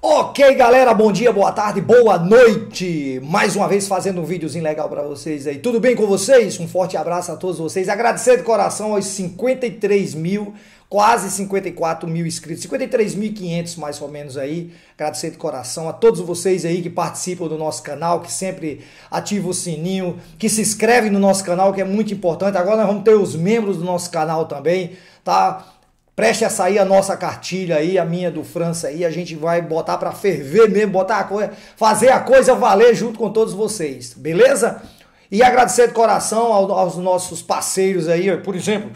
Ok, galera, bom dia, boa tarde, boa noite. Mais uma vez fazendo um videozinho legal para vocês aí. Tudo bem com vocês? Um forte abraço a todos vocês. Agradecer de coração aos 53 mil, quase 54 mil inscritos, 53.500 mais ou menos aí. Agradecer de coração a todos vocês aí que participam do nosso canal, que sempre ativa o sininho, que se inscreve no nosso canal, que é muito importante. Agora nós vamos ter os membros do nosso canal também, tá? Preste a sair a nossa cartilha aí, a minha do França aí, a gente vai botar para ferver mesmo, botar a coisa, fazer a coisa valer junto com todos vocês, beleza? E agradecer de coração aos nossos parceiros aí, por exemplo,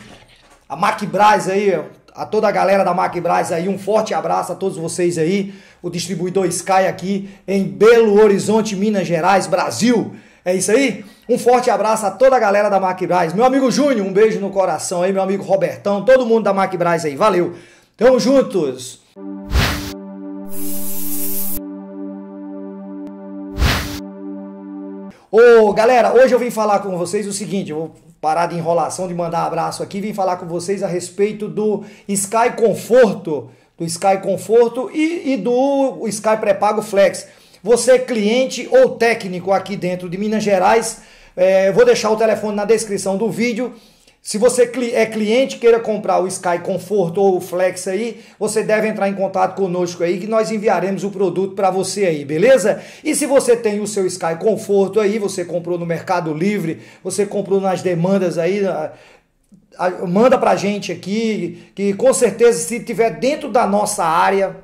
a Macbras aí, a toda a galera da Macbras aí, um forte abraço a todos vocês aí, o distribuidor Sky aqui em Belo Horizonte, Minas Gerais, Brasil. É isso aí? Um forte abraço a toda a galera da MacBrás. Meu amigo Júnior, um beijo no coração aí, meu amigo Robertão, todo mundo da MacBrás aí. Valeu. Tamo juntos. Ô, galera, hoje eu vim falar com vocês o seguinte, eu vou parar de enrolação de mandar abraço aqui, vim falar com vocês a respeito do Sky Conforto, do Sky Conforto e, e do Sky Pré-Pago Flex. Você é cliente ou técnico aqui dentro de Minas Gerais, é, vou deixar o telefone na descrição do vídeo. Se você é cliente, queira comprar o Sky Comfort ou o Flex aí, você deve entrar em contato conosco aí que nós enviaremos o produto para você aí, beleza? E se você tem o seu Sky Comfort aí, você comprou no Mercado Livre, você comprou nas demandas aí, manda para a gente aqui, que com certeza se tiver dentro da nossa área,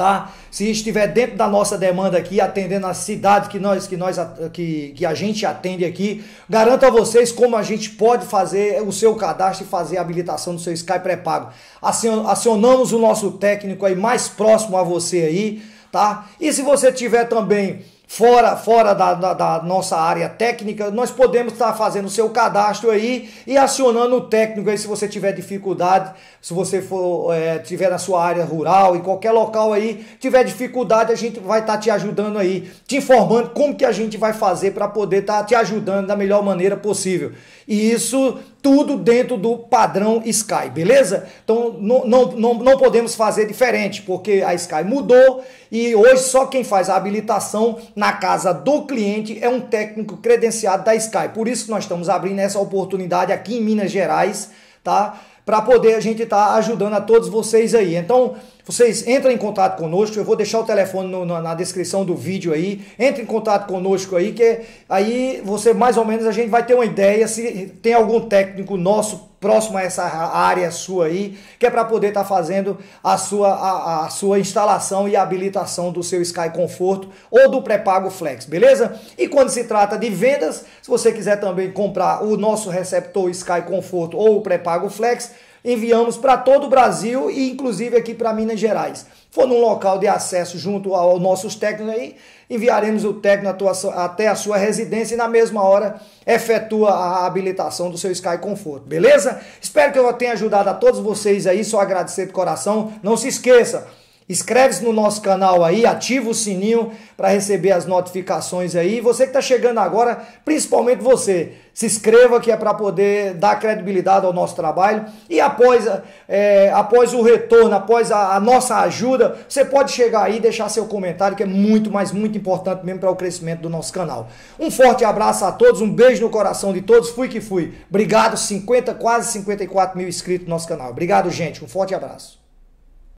tá? Se estiver dentro da nossa demanda aqui, atendendo a cidade que nós que nós que, que a gente atende aqui, garanto a vocês como a gente pode fazer o seu cadastro e fazer a habilitação do seu Sky pré-pago. Acionamos o nosso técnico aí mais próximo a você aí, tá? E se você tiver também fora, fora da, da, da, nossa área técnica, nós podemos estar fazendo o seu cadastro aí e acionando o técnico aí se você tiver dificuldade, se você for é, tiver na sua área rural, em qualquer local aí, tiver dificuldade, a gente vai estar te ajudando aí, te informando como que a gente vai fazer para poder estar tá te ajudando da melhor maneira possível. E isso tudo dentro do padrão Sky, beleza? Então não, não, não, não, podemos fazer diferente, porque a Sky mudou e hoje só quem faz a habilitação na casa do cliente é um técnico credenciado da Sky. Por isso que nós estamos abrindo essa oportunidade aqui em Minas Gerais, tá? Para poder a gente estar tá ajudando a todos vocês aí. Então, vocês entram em contato conosco, eu vou deixar o telefone no, na, na, descrição do vídeo aí. Entre em contato conosco aí, que aí você mais ou menos a gente vai ter uma ideia se tem algum técnico nosso próximo a essa área sua aí, que é para poder estar tá fazendo a sua, a, a, sua instalação e habilitação do seu Sky Conforto ou do pré-pago Flex, beleza? E quando se trata de vendas, se você quiser também comprar o nosso receptor Sky Conforto ou o pré-pago Flex, enviamos para todo o Brasil e inclusive aqui para Minas Gerais. For num local de acesso junto aos nossos técnicos aí, enviaremos o técnico até a sua residência e na mesma hora efetua a habilitação do seu Sky Conforto, beleza? Espero que eu tenha ajudado a todos vocês aí, só agradecer de coração. Não se esqueça, Inscreve-se no nosso canal aí, ativa o sininho para receber as notificações aí. Você que está chegando agora, principalmente você, se inscreva que é para poder dar credibilidade ao nosso trabalho. E após, é, após o retorno, após a, a, nossa ajuda, você pode chegar aí e deixar seu comentário, que é muito, mas muito importante mesmo para o crescimento do nosso canal. Um forte abraço a todos, um beijo no coração de todos. Fui que fui. Obrigado, 50, quase 54 mil inscritos no nosso canal. Obrigado, gente. Um forte abraço.